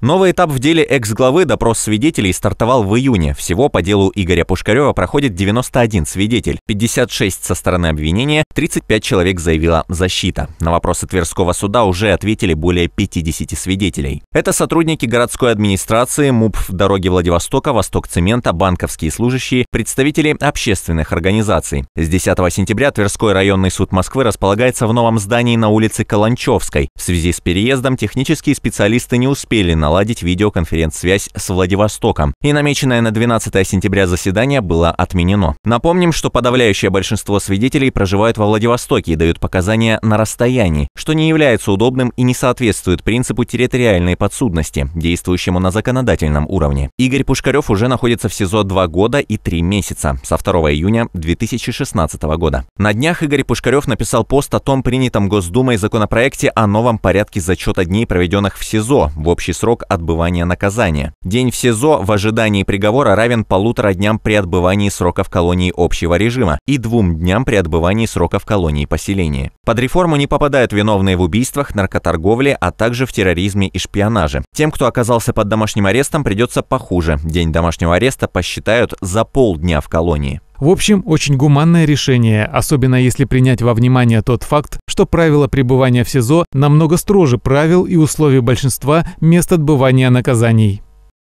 Новый этап в деле экс-главы допрос свидетелей стартовал в июне. Всего по делу Игоря Пушкарева проходит 91 свидетель, 56 со стороны обвинения, 35 человек заявила защита. На вопросы Тверского суда уже ответили более 50 свидетелей. Это сотрудники городской администрации, МУП в дороге Владивостока, Восток Цемента, банковские служащие, представители общественных организаций. С 10 сентября Тверской районный суд Москвы располагается в новом здании на улице Каланчевской. В связи с переездом технические специалисты не успели наладить наладить видеоконференц-связь с Владивостоком, и намеченное на 12 сентября заседание было отменено. Напомним, что подавляющее большинство свидетелей проживают во Владивостоке и дают показания на расстоянии, что не является удобным и не соответствует принципу территориальной подсудности, действующему на законодательном уровне. Игорь Пушкарев уже находится в СИЗО 2 года и 3 месяца, со 2 июня 2016 года. На днях Игорь Пушкарев написал пост о том принятом Госдумой законопроекте о новом порядке зачета дней, проведенных в СИЗО в общий срок срок отбывания наказания. День в СИЗО в ожидании приговора равен полутора дням при отбывании срока в колонии общего режима и двум дням при отбывании срока в колонии поселения. Под реформу не попадают виновные в убийствах, наркоторговле, а также в терроризме и шпионаже. Тем, кто оказался под домашним арестом, придется похуже. День домашнего ареста посчитают за полдня в колонии. В общем, очень гуманное решение, особенно если принять во внимание тот факт, что правила пребывания в СИЗО намного строже правил и условий большинства мест отбывания наказаний.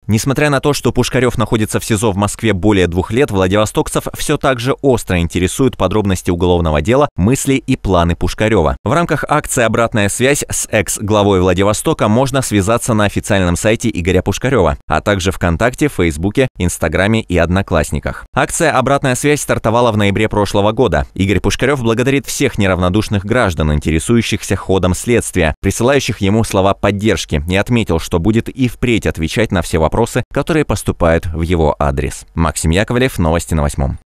Несмотря на то, что Пушкарев находится в СИЗО в Москве более двух лет, владивостокцев все так же остро интересуют подробности уголовного дела, мысли и планы Пушкарева. В рамках акции «Обратная связь» с экс-главой Владивостока можно связаться на официальном сайте Игоря Пушкарева, а также ВКонтакте, Фейсбуке, Инстаграме и Одноклассниках. Акция «Обратная связь» стартовала в ноябре прошлого года. Игорь Пушкарев благодарит всех неравнодушных граждан, интересующихся ходом следствия, присылающих ему слова поддержки, и отметил, что будет и впредь отвечать на все вопросы вопросы, которые поступают в его адрес. Максим Яковлев, новости на восьмом.